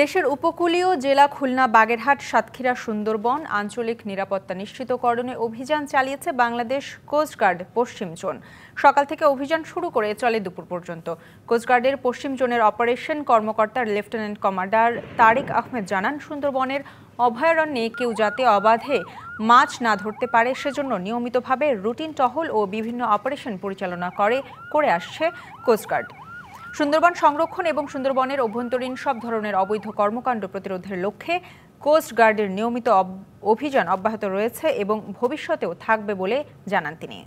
দেশের উপকূলীয় জেলা খুলনা বাগেরহাট সাতক্ষীরা সুন্দরবন আঞ্চলিক নিরাপত্তা নিশ্চিতকরণে অভিযান চালিয়েছে বাংলাদেশ কোস্টগার্ড পশ্চিম জোন সকাল থেকে অভিযান শুরু করে চলে দুপুর পর্যন্ত কোস্টগার্ডের পশ্চিম জোনের অপারেশন কর্মকর্তার লেফটেন্যান্ট কমান্ডার তারেক আহমেদ জানান সুন্দরবনের অভয়ারণ্যে কেউ যাতে অবাধে মাছ না ধরতে পারে সেজন্য নিয়মিতভাবে রুটিন টহল ও বিভিন্ন অপারেশন পরিচালনা করে করে আসছে কোস্টগার্ড সুন্দরবন সংরক্ষণ এবং সুন্দরবনের অভ্যন্তরীণ সব ধরনের অবৈধ কর্মকাণ্ড প্রতিরোধের লক্ষ্যে কোস্ট গার্ডের নিয়মিত অভিযান অব্যাহত রয়েছে এবং ভবিষ্যতেও থাকবে বলে জানান তিনি